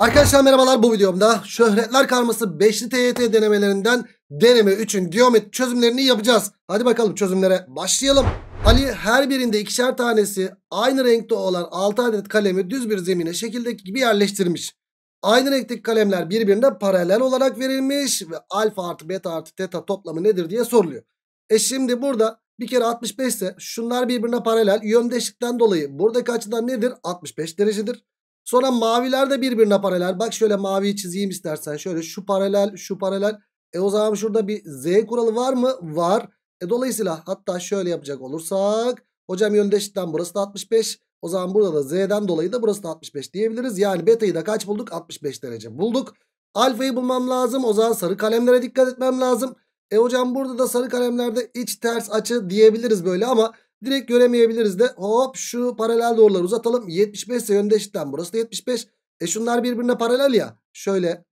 Arkadaşlar merhabalar bu videomda şöhretler karması 5'li TYT denemelerinden deneme 3'ün geometri çözümlerini yapacağız. Hadi bakalım çözümlere başlayalım. Ali her birinde ikişer tanesi aynı renkte olan 6 adet kalemi düz bir zemine şekildeki gibi yerleştirmiş. Aynı renkteki kalemler birbirine paralel olarak verilmiş ve alfa artı beta artı teta toplamı nedir diye soruluyor. E şimdi burada bir kere 65 ise şunlar birbirine paralel yön değişikten dolayı buradaki açıdan nedir? 65 derecedir. Sonra maviler de birbirine paralel. Bak şöyle maviyi çizeyim istersen. Şöyle şu paralel şu paralel. E o zaman şurada bir z kuralı var mı? Var. E dolayısıyla hatta şöyle yapacak olursak. Hocam yönde burası da 65. O zaman burada da z'den dolayı da burası da 65 diyebiliriz. Yani beta'yı da kaç bulduk? 65 derece bulduk. Alfayı bulmam lazım. O zaman sarı kalemlere dikkat etmem lazım. E hocam burada da sarı kalemlerde iç ters açı diyebiliriz böyle ama Direkt göremeyebiliriz de hop şu paralel doğruları uzatalım. 75 ise yönde eşitten burası da 75. E şunlar birbirine paralel ya. Şöyle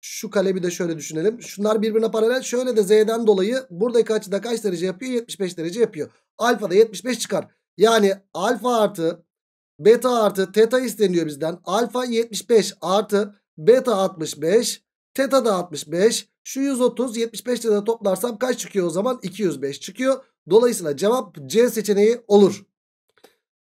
şu kalebi de şöyle düşünelim. Şunlar birbirine paralel. Şöyle de z'den dolayı buradaki açıda kaç derece yapıyor? 75 derece yapıyor. Alfa da 75 çıkar. Yani alfa artı beta artı teta isteniyor bizden. Alfa 75 artı beta 65 teta da 65. Şu 130 75 ile toplarsam kaç çıkıyor o zaman? 205 çıkıyor. Dolayısıyla cevap C seçeneği olur.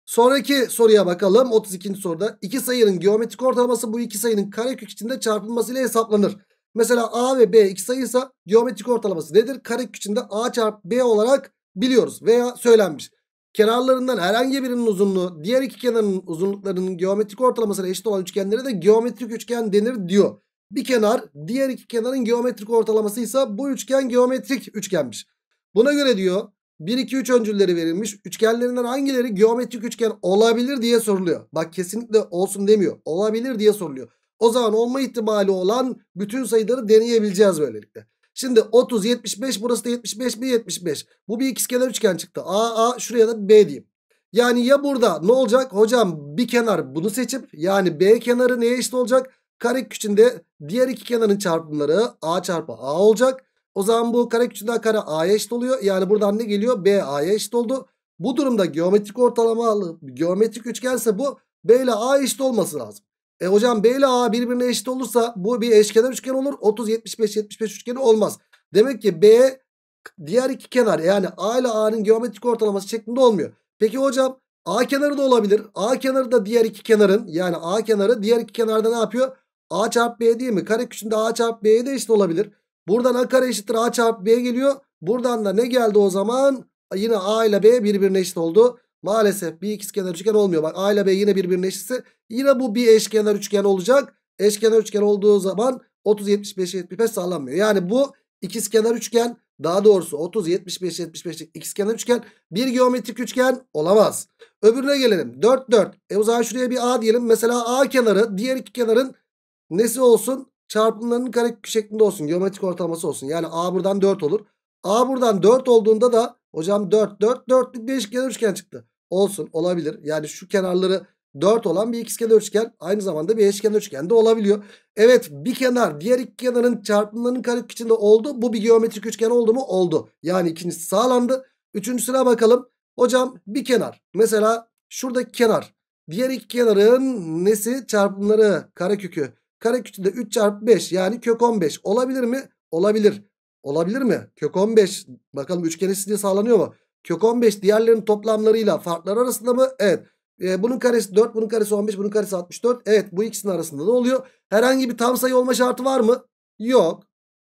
Sonraki soruya bakalım. 32. soruda iki sayının geometrik ortalaması bu iki sayının karekök içinde çarpılmasıyla hesaplanır. Mesela A ve B iki sayıysa geometrik ortalaması nedir? Karekök içinde A çarpı B olarak biliyoruz veya söylenmiş. Kenarlarından herhangi birinin uzunluğu diğer iki kenarın uzunluklarının geometrik ortalamasına eşit olan üçgenlere de geometrik üçgen denir diyor. Bir kenar diğer iki kenarın geometrik ortalamasıysa bu üçgen geometrik üçgenmiş. Buna göre diyor 1, 2, 3 öncülleri verilmiş. Üçgenlerinden hangileri geometrik üçgen olabilir diye soruluyor. Bak kesinlikle olsun demiyor. Olabilir diye soruluyor. O zaman olma ihtimali olan bütün sayıları deneyebileceğiz böylelikle. Şimdi 30, 75 burası da 75 mi 75. Bu bir ikizkenar üçgen çıktı. A, A şuraya da B diyeyim. Yani ya burada ne olacak? Hocam bir kenar bunu seçip yani B kenarı neye eşit olacak? Kareküçünde diğer iki kenarın çarpımları A çarpı A olacak. O zaman bu kare küçüğünden kare A'ya eşit oluyor. Yani buradan ne geliyor? B A'ya eşit oldu. Bu durumda geometrik ortalama geometrik üçgense bu B ile A eşit olması lazım. E hocam B ile A birbirine eşit olursa bu bir eşkenar üçgen olur. 30 75 75 üçgeni olmaz. Demek ki B diğer iki kenar yani A ile A'nın geometrik ortalaması şeklinde olmuyor. Peki hocam A kenarı da olabilir. A kenarı da diğer iki kenarın yani A kenarı diğer iki kenarda ne yapıyor? A çarpı B değil mi? Kare küçüğünde A çarpı B'ye de eşit olabilir. Buradan a kare eşittir a çarpı b geliyor. Buradan da ne geldi o zaman? Yine a ile b birbirine eşit oldu. Maalesef bir ikizkenar üçgen olmuyor. Bak a ile b yine birbirine eşitse yine bu bir eşkenar üçgen olacak. Eşkenar üçgen olduğu zaman 30 75 75 sağlanmıyor. Yani bu ikizkenar üçgen daha doğrusu 30 75 75'lik ikizkenar üçgen bir geometrik üçgen olamaz. Öbürüne gelelim. 4 4. E o zaman şuraya bir a diyelim. Mesela a kenarı diğer iki kenarın nesi olsun? çarpımlarının kare şeklinde olsun. Geometrik ortalaması olsun. Yani A buradan 4 olur. A buradan 4 olduğunda da hocam 4 4 4'lük bir eşkenar üçgen çıktı. Olsun olabilir. Yani şu kenarları 4 olan bir ikizkenar üçgen aynı zamanda bir eşkenar üçgen de olabiliyor. Evet bir kenar diğer iki kenarın çarpımlarının karek içinde oldu. Bu bir geometrik üçgen oldu mu? Oldu. Yani ikincisi sağlandı. Üçüncüsüne bakalım. Hocam bir kenar mesela şuradaki kenar diğer iki kenarın nesi çarpımları karekökü Karekütü de 3 çarpı 5 yani kök 15 olabilir mi? Olabilir. Olabilir mi? Kök 15 bakalım üçgen eşitliği sağlanıyor mu? Kök 15 diğerlerinin toplamlarıyla farklar arasında mı? Evet. E, bunun karesi 4, bunun karesi 15, bunun karesi 64. Evet bu ikisinin arasında ne oluyor? Herhangi bir tam sayı olma şartı var mı? Yok.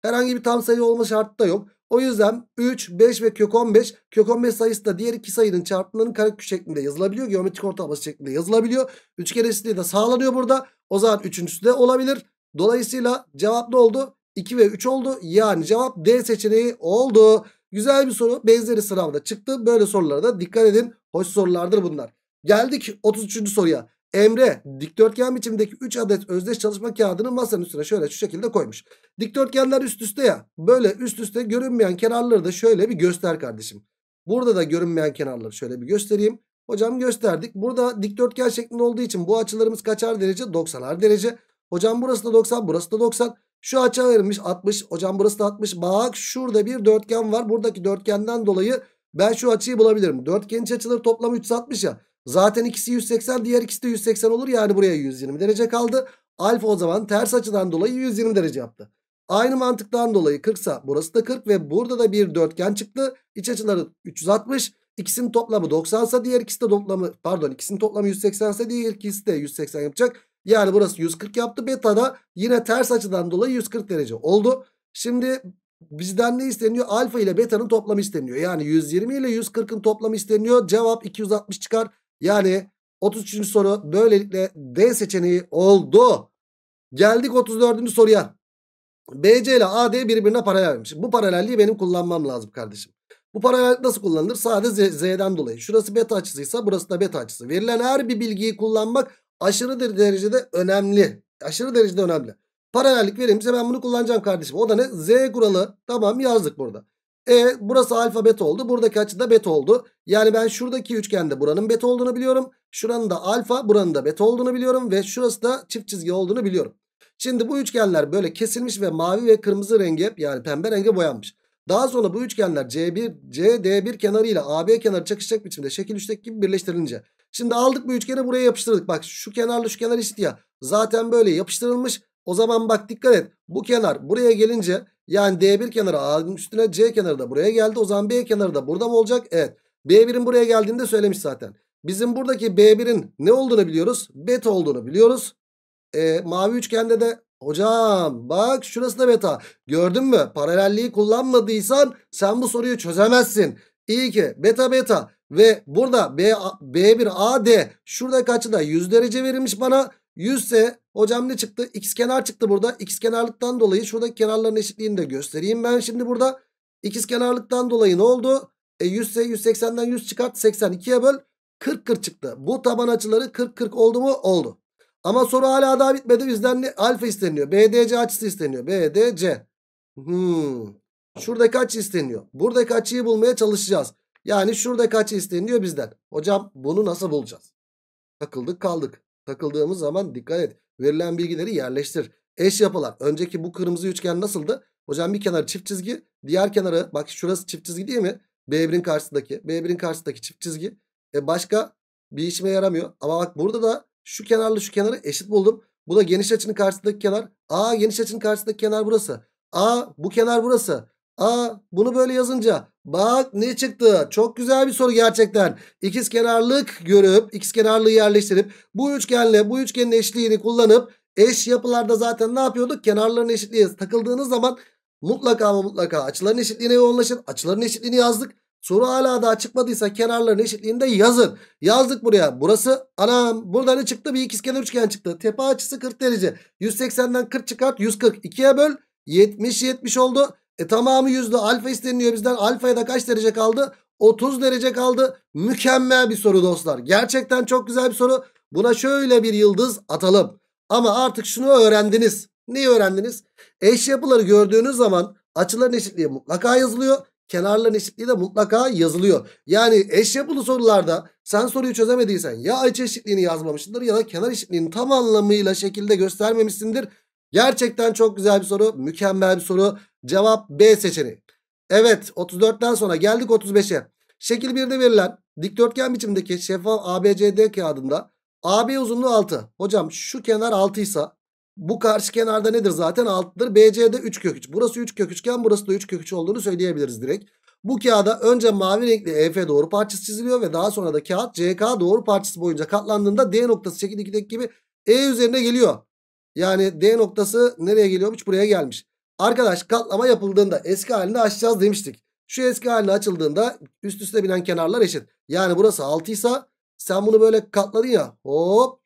Herhangi bir tam sayı olma şartı da yok. O yüzden 3, 5 ve kök 15. Kök 15 sayısı da diğer iki sayının çarpımlarının karekök şeklinde yazılabiliyor. Geometrik ortalaması şeklinde yazılabiliyor. Üçgen eşitliği de sağlanıyor burada. O zaman üçüncüsü de olabilir. Dolayısıyla cevap ne oldu? 2 ve 3 oldu. Yani cevap D seçeneği oldu. Güzel bir soru. Benzeri sınavda çıktı. Böyle sorulara da dikkat edin. Hoş sorulardır bunlar. Geldik 33. soruya. Emre dikdörtgen biçimindeki 3 adet özdeş çalışma kağıdını masanın üstüne şöyle şu şekilde koymuş. Dikdörtgenler üst üste ya. Böyle üst üste görünmeyen kenarları da şöyle bir göster kardeşim. Burada da görünmeyen kenarları şöyle bir göstereyim. Hocam gösterdik. Burada dikdörtgen şeklinde olduğu için bu açılarımız kaçar derece? 90'ar derece. Hocam burası da 90, burası da 90. Şu açı ayırmış 60. Hocam burası da 60. Bak şurada bir dörtgen var. Buradaki dörtgenden dolayı ben şu açıyı bulabilirim. Dörtgenin açıları toplam 360 ya. Zaten ikisi 180, diğer ikisi de 180 olur. Yani buraya 120 derece kaldı. Alfa o zaman ters açıdan dolayı 120 derece yaptı. Aynı mantıktan dolayı 40 burası da 40 ve burada da bir dörtgen çıktı. İç açıları 360. İkisinin toplamı 90 ise diğer ikisi de toplamı pardon ikisinin toplamı 180 ise diğer ikisi de 180 yapacak. Yani burası 140 yaptı. Beta da yine ters açıdan dolayı 140 derece oldu. Şimdi bizden ne isteniyor? Alfa ile beta'nın toplamı isteniyor. Yani 120 ile 140'ın toplamı isteniyor. Cevap 260 çıkar. Yani 33. soru böylelikle D seçeneği oldu. Geldik 34. soruya. BC ile AD birbirine paralelmiş. Bu paralelliği benim kullanmam lazım kardeşim. Bu para nasıl kullanılır? Sadece z'den dolayı. Şurası beta açısıysa burası da beta açısı. Verilen her bir bilgiyi kullanmak aşırı derecede önemli. Aşırı derecede önemli. Paralellik verimse ben bunu kullanacağım kardeşim. O da ne? Z kuralı. Tamam yazdık burada. E burası alfa beta oldu. Buradaki açı da beta oldu. Yani ben şuradaki üçgende buranın beta olduğunu biliyorum. Şuranın da alfa buranın da beta olduğunu biliyorum. Ve şurası da çift çizgi olduğunu biliyorum. Şimdi bu üçgenler böyle kesilmiş ve mavi ve kırmızı rengi yani pembe renge boyanmış. Daha sonra bu üçgenler C1, CD1 kenarıyla AB kenarı çakışacak biçimde şekil 3'teki gibi birleştirilince. Şimdi aldık bu üçgeni buraya yapıştırdık. Bak şu kenarla şu kenar eşit ya. Zaten böyle yapıştırılmış. O zaman bak dikkat et. Bu kenar buraya gelince yani D1 kenarı A'nın üstüne C kenarı da buraya geldi. O zaman B kenarı da burada mı olacak? Evet. B1'in buraya geldiğini de söylemiş zaten. Bizim buradaki B1'in ne olduğunu biliyoruz. Bet olduğunu biliyoruz. E, mavi üçgende de Hocam bak şurası da beta. Gördün mü? Paralelliği kullanmadıysan sen bu soruyu çözemezsin. İyi ki beta beta ve burada B, B1 AD şurada kaçı da 100 derece verilmiş bana. 100 ise hocam ne çıktı? X kenar çıktı burada. X kenarlıktan dolayı şuradaki kenarların eşitliğini de göstereyim ben şimdi burada. X kenarlıktan dolayı ne oldu? E 100 ise 180'den 100 çıkart 80 böl 40 40 çıktı. Bu taban açıları 40 40 oldu mu? Oldu. Ama soru hala daha bitmedi. Bizden ne? alfa isteniyor. BDC açısı isteniyor. BDC. Hmm. Şuradaki açı isteniyor. Buradaki açıyı bulmaya çalışacağız. Yani şuradaki açı isteniyor bizden. Hocam bunu nasıl bulacağız? Takıldık kaldık. Takıldığımız zaman dikkat et. Verilen bilgileri yerleştir. Eş yapılar. Önceki bu kırmızı üçgen nasıldı? Hocam bir kenarı çift çizgi. Diğer kenarı bak şurası çift çizgi değil mi? B1'in karşısındaki. B1'in karşısındaki çift çizgi. E başka bir işime yaramıyor. Ama bak burada da şu kenarla şu kenarı eşit buldum. Bu da geniş açının karşısındaki kenar. A geniş açının karşısındaki kenar burası. A bu kenar burası. A bunu böyle yazınca bak ne çıktı? Çok güzel bir soru gerçekten. İkiz kenarlık görüp ikiz kenarlığı yerleştirip bu üçgenle bu üçgenin eşliğini kullanıp eş yapılarda zaten ne yapıyorduk? Kenarların eşitliği takıldığınız zaman mutlaka mutlaka açıların eşitliğine yoğunlaşın. Açıların eşitliğini yazdık. Soru hala daha çıkmadıysa kenarların eşitliğinde yazın. Yazdık buraya. Burası anam. Burada ne çıktı? Bir ikizkenar üçgen çıktı. Tepe açısı 40 derece. 180'den 40 çıkart. 140. 2'ye böl. 70 70 oldu. E tamamı yüzde alfa isteniliyor bizden. Alfaya da kaç derece kaldı? 30 derece kaldı. Mükemmel bir soru dostlar. Gerçekten çok güzel bir soru. Buna şöyle bir yıldız atalım. Ama artık şunu öğrendiniz. Neyi öğrendiniz? Eş yapıları gördüğünüz zaman açıların eşitliği mutlaka yazılıyor kenarların eşitliği de mutlaka yazılıyor. Yani eş yapılı sorularda sen soruyu çözemediysen ya açı eşitliğini yazmamışsındır ya da kenar eşitliğini tam anlamıyla şekilde göstermemişsindir. Gerçekten çok güzel bir soru. Mükemmel bir soru. Cevap B seçeneği. Evet 34'ten sonra geldik 35'e. Şekil 1'de verilen dikdörtgen biçimdeki şeffaf ABCD kağıdında AB uzunluğu 6. Hocam şu kenar 6 ise bu karşı kenarda nedir zaten? Altıdır. BC'de 3 kök 3. Burası 3 kök üçgen burası da 3 kök 3 olduğunu söyleyebiliriz direkt. Bu kağıda önce mavi renkli EF doğru parçası çiziliyor ve daha sonra da kağıt CK doğru parçası boyunca katlandığında D noktası şekil 2'deki gibi E üzerine geliyor. Yani D noktası nereye geliyormuş? Buraya gelmiş. Arkadaş katlama yapıldığında eski halini açacağız demiştik. Şu eski halini açıldığında üst üste binen kenarlar eşit. Yani burası 6 ise sen bunu böyle katladın ya hop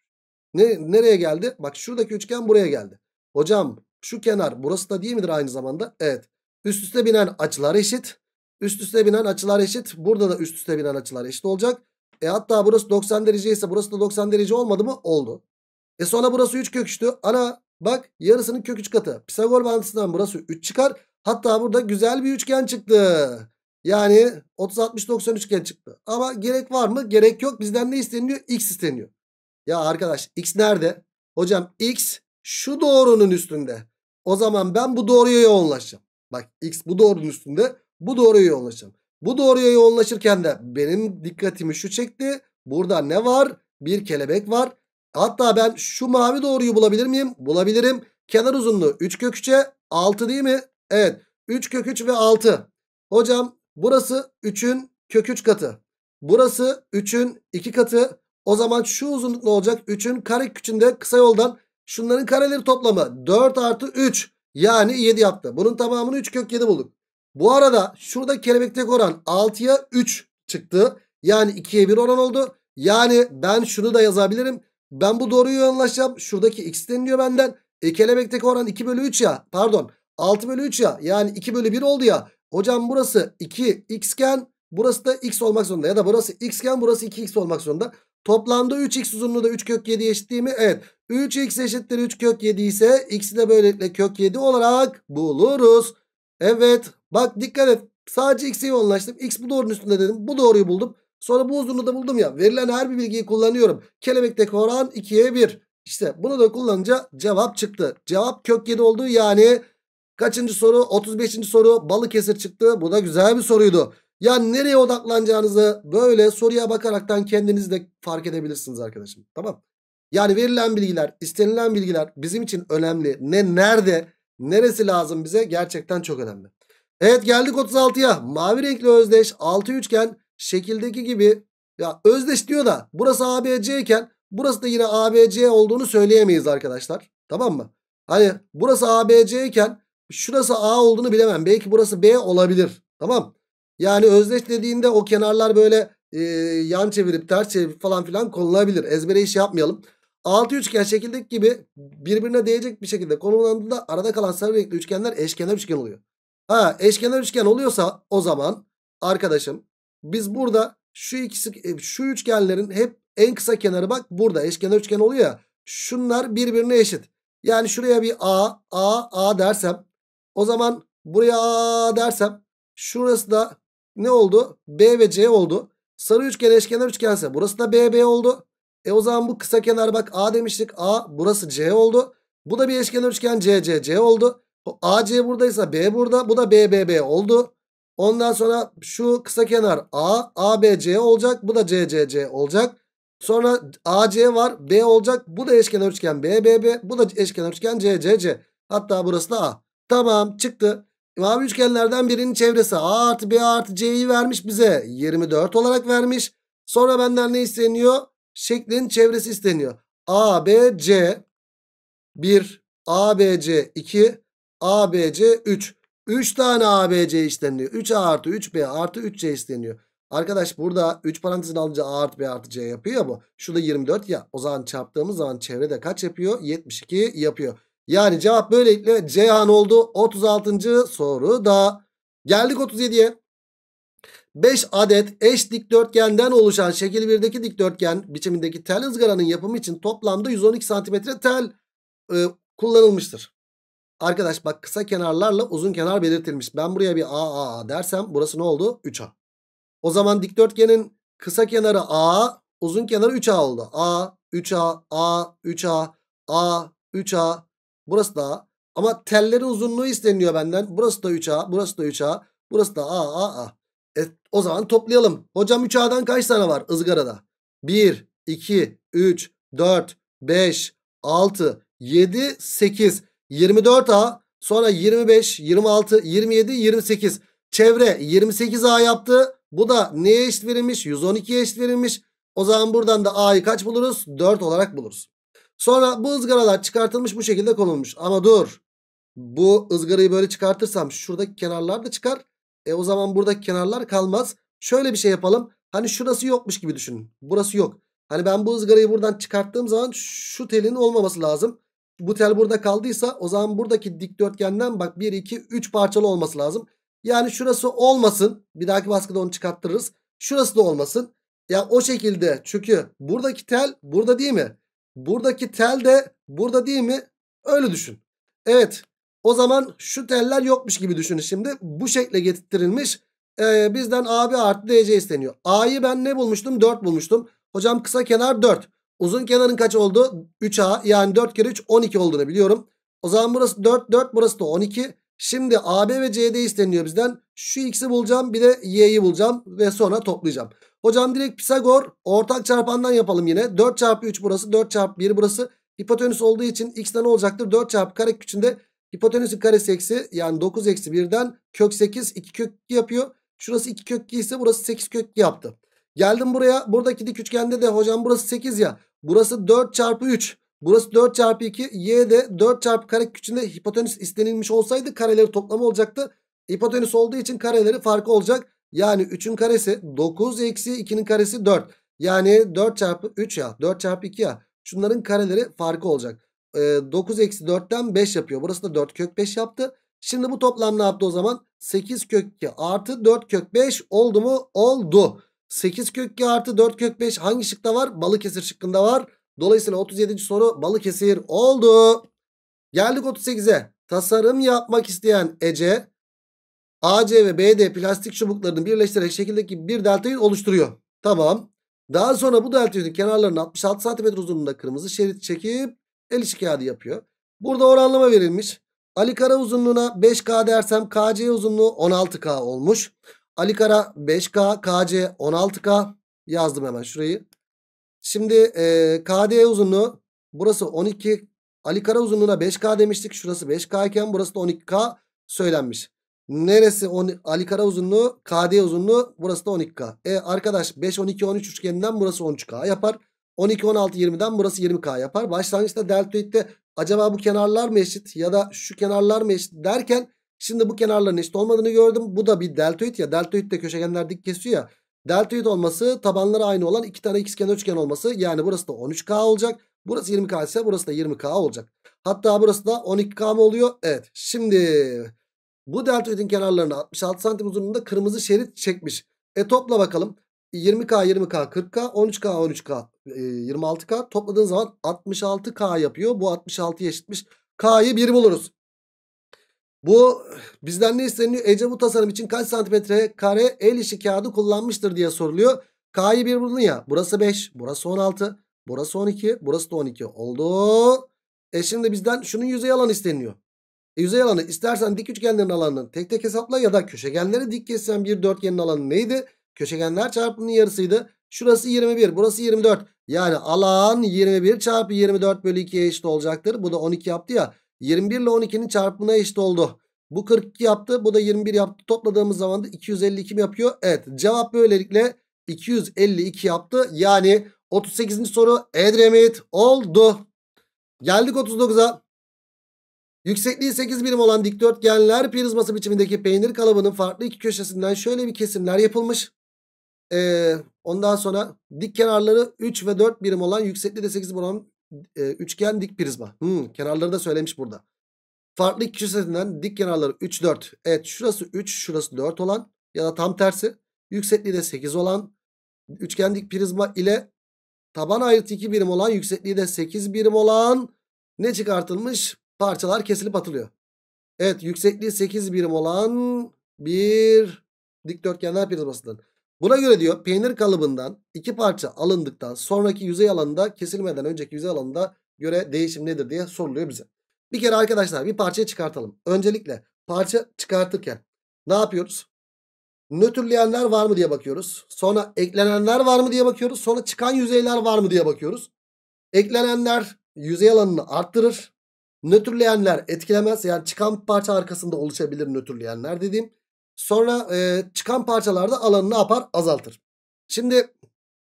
ne, nereye geldi? Bak şuradaki üçgen buraya geldi. Hocam şu kenar burası da değil midir aynı zamanda? Evet. Üst üste binen açılar eşit. Üst üste binen açılar eşit. Burada da üst üste binen açılar eşit olacak. E hatta burası 90 derece ise burası da 90 derece olmadı mı? Oldu. E sonra burası 3 köküçtü. Ana bak yarısının kök 3 katı. Pisagor bağıntısından burası 3 çıkar. Hatta burada güzel bir üçgen çıktı. Yani 30-60-90 üçgen çıktı. Ama gerek var mı? Gerek yok. Bizden ne isteniyor? X isteniyor. Ya arkadaş x nerede? Hocam x şu doğrunun üstünde. O zaman ben bu doğruya yoğunlaşacağım. Bak x bu doğrunun üstünde bu doğruya yoğunlaşacağım. Bu doğruya yoğunlaşırken de benim dikkatimi şu çekti. Burada ne var? Bir kelebek var. Hatta ben şu mavi doğruyu bulabilir miyim? Bulabilirim. Kenar uzunluğu 3 kök 3'e 6 değil mi? Evet. 3 kök 3 ve 6. Hocam burası 3'ün kök 3 katı. Burası 3'ün 2 katı. O zaman şu uzunluk ne olacak? 3'ün kare küçüğünde kısa yoldan şunların kareleri toplamı 4 artı 3 yani 7 yaptı. Bunun tamamını 3 kök 7 bulduk. Bu arada şurada kelebektek oran 6'ya 3 çıktı. Yani 2'ye 1 oran oldu. Yani ben şunu da yazabilirim. Ben bu doğruyu yoğunlaşacağım. Şuradaki x deniliyor benden. E kelebekteki oran 2 bölü 3 ya. Pardon 6 bölü 3 ya. Yani 2 bölü 1 oldu ya. Hocam burası 2 xken burası da x olmak zorunda. Ya da burası xken burası 2x olmak zorunda. Toplamda 3x uzunluğu da 3 kök 7 eşit değil mi? Evet. 3x eşittir 3 kök 7 ise x'i de böylelikle kök 7 olarak buluruz. Evet. Bak dikkat et. Sadece x'e yoğunlaştım. x bu doğrunun üstünde dedim. Bu doğruyu buldum. Sonra bu uzunluğu da buldum ya. Verilen her bir bilgiyi kullanıyorum. Kelebekteki oran 2'ye 1. İşte bunu da kullanınca cevap çıktı. Cevap kök 7 oldu yani. Kaçıncı soru? 35. soru Balıkesir çıktı. Bu da güzel bir soruydu. Yani nereye odaklanacağınızı böyle soruya bakaraktan kendiniz de fark edebilirsiniz arkadaşım. Tamam. Yani verilen bilgiler, istenilen bilgiler bizim için önemli. Ne nerede, neresi lazım bize gerçekten çok önemli. Evet geldik 36'ya. Mavi renkli özdeş 6 üçgen şekildeki gibi ya özdeş diyor da burası ABC iken burası da yine ABC olduğunu söyleyemeyiz arkadaşlar. Tamam mı? Hani burası ABC iken şurası A olduğunu bilemem. Belki burası B olabilir. Tamam. Yani özdeşlediğinde o kenarlar böyle e, yan çevirip ters çevirip falan filan konulabilir. Ezbere iş yapmayalım. Altı üçgen şekildeki gibi birbirine değecek bir şekilde konumlandığında arada kalan sarı renkli üçgenler eşkenar üçgen oluyor. Ha eşkenar üçgen oluyorsa o zaman arkadaşım biz burada şu ikisi e, şu üçgenlerin hep en kısa kenarı bak burada eşkenar üçgen oluyor ya. Şunlar birbirine eşit. Yani şuraya bir A, A, A dersem o zaman buraya A dersem şurası da ne oldu? B ve C oldu. Sarı üçgen eşkenar üçgense burası da B oldu. E o zaman bu kısa kenar bak A demiştik. A burası C oldu. Bu da bir eşkenar üçgen C C C oldu. A C buradaysa B burada. Bu da B B B oldu. Ondan sonra şu kısa kenar A, A B C olacak. Bu da C C C olacak. Sonra A C var. B olacak. Bu da eşkenar üçgen B B B. Bu da eşkenar üçgen C C C. Hatta burası da A. Tamam çıktı. Mavi üçgenlerden birinin çevresi A artı B artı C'yi vermiş bize. 24 olarak vermiş. Sonra benden ne isteniyor? Şeklin çevresi isteniyor. A, B, C 1, A, B, C 2, A, B, C 3. 3 tane A, B, C isteniyor. 3A artı 3B artı 3C isteniyor. Arkadaş burada 3 parantezin alınca A artı B artı C yapıyor ya bu. Şurada 24 ya. O zaman çarptığımız zaman çevrede kaç yapıyor? 72 yapıyor. Yani cevap böylelikle Ceyhan oldu. 36. soru da geldik 37'ye. 5 adet eş dikdörtgenden oluşan şekil 1'deki dikdörtgen biçimindeki tel ızgaranın yapımı için toplamda 112 santimetre tel e, kullanılmıştır. Arkadaş bak kısa kenarlarla uzun kenar belirtilmiş. Ben buraya bir AAA dersem burası ne oldu? 3A. O zaman dikdörtgenin kısa kenarı A, uzun kenarı 3A oldu. A, 3A, A, 3A, A, 3A, Burası da A. Ama tellerin uzunluğu isteniyor benden. Burası da 3A. Burası da 3A. Burası da A A A. E, o zaman toplayalım. Hocam 3A'dan kaç tane var ızgarada? 1, 2, 3, 4, 5, 6, 7, 8, 24A. Sonra 25, 26, 27, 28. Çevre 28A yaptı. Bu da neye eşit verilmiş? 112'ye eşit verilmiş. O zaman buradan da A'yı kaç buluruz? 4 olarak buluruz. Sonra bu ızgaralar çıkartılmış bu şekilde konulmuş. Ama dur. Bu ızgarayı böyle çıkartırsam şuradaki kenarlar da çıkar. E o zaman buradaki kenarlar kalmaz. Şöyle bir şey yapalım. Hani şurası yokmuş gibi düşünün. Burası yok. Hani ben bu ızgarayı buradan çıkarttığım zaman şu telin olmaması lazım. Bu tel burada kaldıysa o zaman buradaki dikdörtgenden bak 1, 2, 3 parçalı olması lazım. Yani şurası olmasın. Bir dahaki baskıda onu çıkarttırırız. Şurası da olmasın. Ya yani o şekilde çünkü buradaki tel burada değil mi? Buradaki tel de burada değil mi? Öyle düşün. Evet o zaman şu teller yokmuş gibi düşünün şimdi. Bu şekle getirilmiş. Ee, bizden AB artı DC isteniyor. A'yı ben ne bulmuştum? 4 bulmuştum. Hocam kısa kenar 4. Uzun kenarın kaç oldu? 3A yani 4 kere 3 12 olduğunu biliyorum. O zaman burası 4 4 burası da 12. Şimdi A, B ve C'de isteniyor bizden. Şu x'i bulacağım bir de y'yi bulacağım ve sonra toplayacağım. Hocam direkt Pisagor ortak çarpandan yapalım yine. 4 çarpı 3 burası 4 çarpı 1 burası. Hipotenüs olduğu için ne olacaktır? 4 çarpı kare küçüğünde hipotenüsün karesi eksi yani 9 eksi 1'den kök 8 2 kök 2 yapıyor. Şurası 2 kök 2 ise burası 8 kök 2 yaptı. Geldim buraya buradaki dik üçgende de hocam burası 8 ya. Burası 4 çarpı 3. Burası 4 çarpı 2. Y de 4 çarpı kare küçüğünde hipotenüs istenilmiş olsaydı kareleri toplamı olacaktı. Hipotenüs olduğu için kareleri farkı olacak. Yani 3'ün karesi 9 eksi 2'nin karesi 4. Yani 4 çarpı 3 ya 4 çarpı 2 ya. Şunların kareleri farkı olacak. Ee, 9 eksi 4'ten 5 yapıyor. Burası da 4 kök 5 yaptı. Şimdi bu toplam ne yaptı o zaman? 8 kök 2 artı 4 kök 5 oldu mu? Oldu. 8 kök 2 artı 4 kök 5 hangi şıkta var? Balıkesir şıkkında var. Dolayısıyla 37. soru Balıkesir oldu. Geldik 38'e. Tasarım yapmak isteyen Ece AC ve BD plastik çubuklarını birleştirerek şekildeki bir deltayı oluşturuyor. Tamam. Daha sonra bu deltayın kenarlarını 66 cm uzunluğunda kırmızı şerit çekip el işi kağıdı yapıyor. Burada oranlama verilmiş. Ali Kara uzunluğuna 5K dersem KC uzunluğu 16K olmuş. Ali Kara 5K, KC 16K. Yazdım hemen şurayı. Şimdi e, KD uzunluğu burası 12 Ali Kara uzunluğuna 5K demiştik. Şurası 5K iken burası da 12K söylenmiş. Neresi on, Ali Kara uzunluğu? KD uzunluğu. Burası da 12K. E arkadaş 5, 12, 13 üçgeninden burası 13K yapar. 12, 16, 20'den burası 20K yapar. Başlangıçta deltoidte acaba bu kenarlar mı eşit ya da şu kenarlar mı eşit derken şimdi bu kenarların eşit olmadığını gördüm. Bu da bir deltoid ya. Deltoid de köşegenler dik kesiyor ya. Deltoid olması tabanları aynı olan iki tane x kenar üçgen olması. Yani burası da 13K olacak. Burası 20K ise burası da 20K olacak. Hatta burası da 12K mı oluyor? Evet. Şimdi bu deltoidin kenarlarını 66 santim uzunluğunda kırmızı şerit çekmiş. E topla bakalım. 20K 20K 40K 13K 13K 26K topladığın zaman 66K yapıyor. Bu 66'ya eşitmiş. K'yı 1 buluruz. Bu bizden ne isteniyor? Ece bu tasarım için kaç santimetre kare el işi kağıdı kullanmıştır diye soruluyor. K'yı bir buldun ya. Burası 5. Burası 16. Burası 12. Burası da 12. Oldu. E şimdi bizden şunun yüzey alanı isteniyor. E yüzey alanı istersen dik üçgenlerin alanını tek tek hesapla ya da köşegenleri dik kesen bir dörtgenin alanı neydi? Köşegenler çarpımının yarısıydı. Şurası 21 burası 24. Yani alan 21 çarpı 24 bölü 2'ye eşit olacaktır. Bu da 12 yaptı ya. 21 ile 12'nin çarpımına eşit oldu. Bu 42 yaptı. Bu da 21 yaptı. Topladığımız zaman da 252 mi yapıyor? Evet. Cevap böylelikle 252 yaptı. Yani 38. soru Edremit oldu. Geldik 39'a. Yüksekliği 8 birim olan dikdörtgenler prizması biçimindeki peynir kalıbının farklı iki köşesinden şöyle bir kesimler yapılmış. Ee, ondan sonra dik kenarları 3 ve 4 birim olan yüksekliği de 8 birim olan e, üçgen dik prizma. Hmm, kenarları da söylemiş burada. Farklı iki köşesinden dik kenarları 3 4. Evet şurası 3 şurası 4 olan ya da tam tersi yüksekliği de 8 olan üçgen dik prizma ile taban ayrıtı 2 birim olan yüksekliği de 8 birim olan ne çıkartılmış? Parçalar kesilip atılıyor. Evet yüksekliği 8 birim olan bir dikdörtgenler prizmasından. Buna göre diyor peynir kalıbından iki parça alındıktan sonraki yüzey alanında kesilmeden önceki yüzey alanında göre değişim nedir diye soruluyor bize. Bir kere arkadaşlar bir parçayı çıkartalım. Öncelikle parça çıkartırken ne yapıyoruz? Nötrleyenler var mı diye bakıyoruz. Sonra eklenenler var mı diye bakıyoruz. Sonra çıkan yüzeyler var mı diye bakıyoruz. Eklenenler yüzey alanını arttırır. Nötrleyenler etkilemez. Yani çıkan parça arkasında oluşabilir nötrleyenler dediğim. Sonra e, çıkan parçalarda alanı ne yapar? Azaltır. Şimdi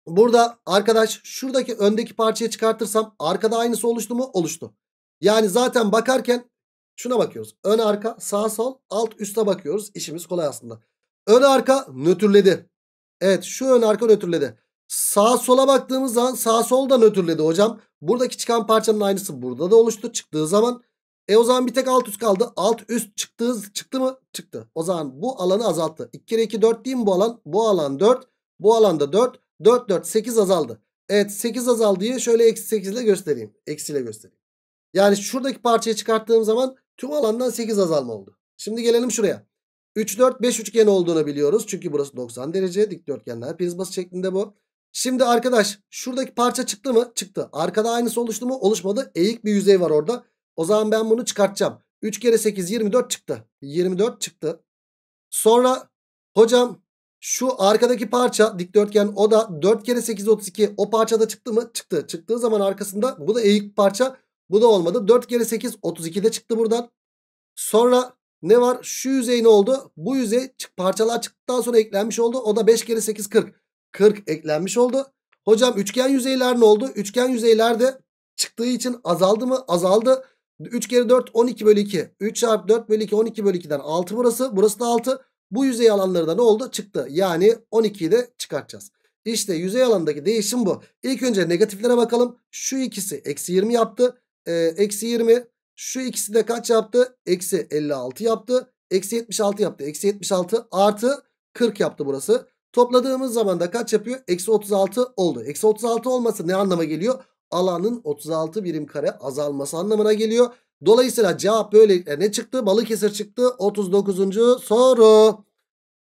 burada arkadaş şuradaki öndeki parçayı çıkartırsam arkada aynısı oluştu mu? Oluştu. Yani zaten bakarken şuna bakıyoruz. Ön arka sağ sol alt üste bakıyoruz. İşimiz kolay aslında. Ön arka nötrledi. Evet şu ön arka nötrledi. Sağ sola baktığımız zaman sağ sol da nötrledi hocam. Buradaki çıkan parçanın aynısı burada da oluştu çıktığı zaman. E o zaman bir tek alt üst kaldı. Alt üst çıktı, çıktı mı? Çıktı. O zaman bu alanı azalttı. 2 kere 2 4 değil mi bu alan? Bu alan 4. Bu alanda 4. 4 4 8 azaldı. Evet 8 azaldı diye şöyle eksi 8 ile göstereyim. Eksiyle göstereyim. Yani şuradaki parçayı çıkarttığım zaman tüm alandan 8 azalma oldu. Şimdi gelelim şuraya. 3 4 5 üçgen olduğunu biliyoruz. Çünkü burası 90 derece dikdörtgenler prizması şeklinde bu. Şimdi arkadaş şuradaki parça çıktı mı? Çıktı. Arkada aynısı oluştu mu? Oluşmadı. Eğik bir yüzey var orada. O zaman ben bunu çıkartacağım. 3 kere 8 24 çıktı. 24 çıktı. Sonra hocam şu arkadaki parça dikdörtgen o da 4 kere 8 32 o parçada çıktı mı? Çıktı. Çıktığı zaman arkasında bu da eğik parça. Bu da olmadı. 4 kere 8 32 de çıktı buradan. Sonra ne var? Şu yüzey ne oldu? Bu yüzey parçalar çıktıktan sonra eklenmiş oldu. O da 5 kere 8 40. 40 eklenmiş oldu. Hocam üçgen yüzeyler ne oldu? Üçgen yüzeyler de çıktığı için azaldı mı? Azaldı. 3 kere 4 12 bölü 2. 3 çarpı 4 bölü 2 12 bölü 2'den 6 burası. Burası da 6. Bu yüzey alanları da ne oldu? Çıktı. Yani 12'yi de çıkartacağız. İşte yüzey alanındaki değişim bu. İlk önce negatiflere bakalım. Şu ikisi eksi 20 yaptı. Ee, eksi 20. Şu ikisi de kaç yaptı? Eksi 56 yaptı. Eksi 76 yaptı. Eksi 76 artı 40 yaptı burası. Topladığımız zaman da kaç yapıyor? Eksi 36 oldu. Eksi 36 olması ne anlama geliyor? alanın 36 birim kare azalması anlamına geliyor. Dolayısıyla cevap böylelikle ne çıktı? Balıkesir çıktı. 39. soru.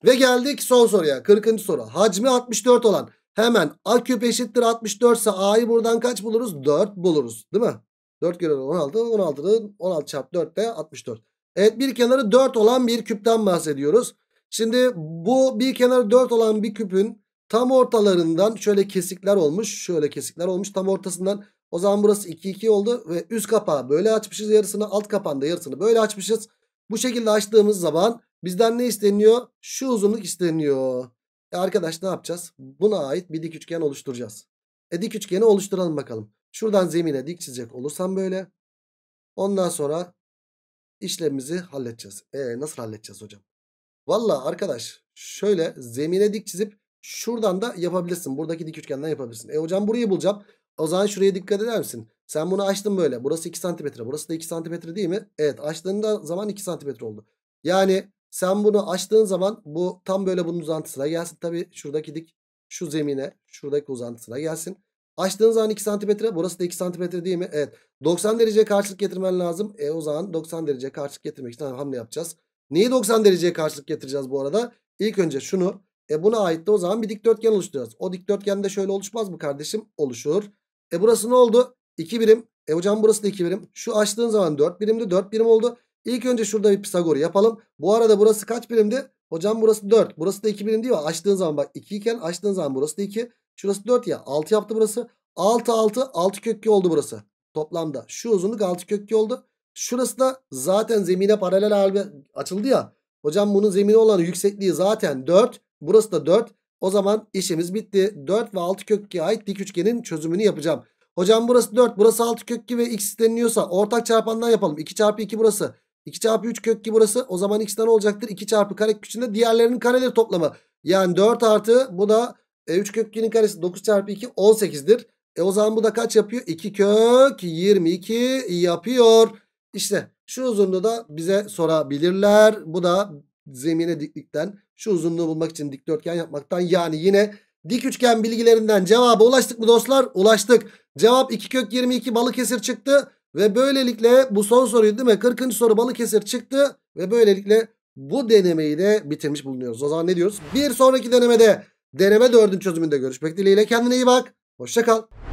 Ve geldik son soruya. 40. soru. Hacmi 64 olan hemen A küp eşittir 64 ise A'yı buradan kaç buluruz? 4 buluruz. Değil mi? 4 kere 16. 16'nın 16 çarpı 4 de 64. Evet bir kenarı 4 olan bir küpten bahsediyoruz. Şimdi bu bir kenarı 4 olan bir küpün Tam ortalarından şöyle kesikler olmuş. Şöyle kesikler olmuş. Tam ortasından o zaman burası 2 2 oldu ve üst kapağı böyle açmışız yarısını alt kapağın yarısını böyle açmışız. Bu şekilde açtığımız zaman bizden ne isteniyor? Şu uzunluk isteniyor. E arkadaş ne yapacağız? Buna ait bir dik üçgen oluşturacağız. E dik üçgeni oluşturalım bakalım. Şuradan zemine dik çizecek olursam böyle. Ondan sonra işlemimizi halledeceğiz. E nasıl halledeceğiz hocam? Valla arkadaş şöyle zemine dik çizip Şuradan da yapabilirsin. Buradaki dik üçgenden yapabilirsin. E hocam burayı bulacağım. O zaman şuraya dikkat eder misin? Sen bunu açtın böyle. Burası 2 santimetre. Burası da 2 santimetre değil mi? Evet açtığında zaman 2 santimetre oldu. Yani sen bunu açtığın zaman bu tam böyle bunun uzantısına gelsin. Tabi şuradaki dik şu zemine şuradaki uzantısına gelsin. Açtığın zaman 2 santimetre. Burası da 2 santimetre değil mi? Evet. 90 derece karşılık getirmen lazım. E o zaman 90 derece karşılık getirmek için hamle yapacağız. Neyi 90 dereceye karşılık getireceğiz bu arada? İlk önce şunu e buna ait de o zaman bir dikdörtgen oluşturacağız. O dikdörtgen de şöyle oluşmaz mı kardeşim? Oluşur. E burası ne oldu? 2 birim. E hocam burası da 2 birim. Şu açtığın zaman 4 birimdi. 4 birim oldu. İlk önce şurada bir Pisagor yapalım. Bu arada burası kaç birimdi? Hocam burası 4. Burası da 2 birim değil mi? Açtığın zaman bak 2 iken açtığın zaman burası da 2. Şurası 4 ya. 6 yaptı burası. 6 6 6 kökü oldu burası. Toplamda şu uzunluk 6 kökü oldu. Şurası da zaten zemine paralel halde açıldı ya. Hocam bunun zemini olan yüksekliği zaten 4. Burası da 4. O zaman işimiz bitti. 4 ve 6 kök 2'ye ait dik üçgenin çözümünü yapacağım. Hocam burası 4 burası 6 kök 2 ve x deniliyorsa ortak çarpandan yapalım. 2 çarpı 2 burası. 2 çarpı 3 kök 2 burası. O zaman ne olacaktır. 2 çarpı kare içinde diğerlerinin kareleri toplamı. Yani 4 artı bu da e, 3 kök 2'nin karesi 9 çarpı 2 18'dir. E o zaman bu da kaç yapıyor? 2 kök 22 yapıyor. İşte şu uzunluğu da bize sorabilirler. Bu da zemine diklikten şu uzunluğu bulmak için dikdörtgen yapmaktan yani yine dik üçgen bilgilerinden cevaba ulaştık mı dostlar? Ulaştık. Cevap 2 kök 22 Balıkesir çıktı ve böylelikle bu son soruyu değil mi? 40. soru Balıkesir çıktı ve böylelikle bu denemeyi de bitirmiş bulunuyoruz. O zaman ne diyoruz? Bir sonraki denemede deneme 4'ün çözümünde görüşmek dileğiyle kendine iyi bak. Hoşça kal.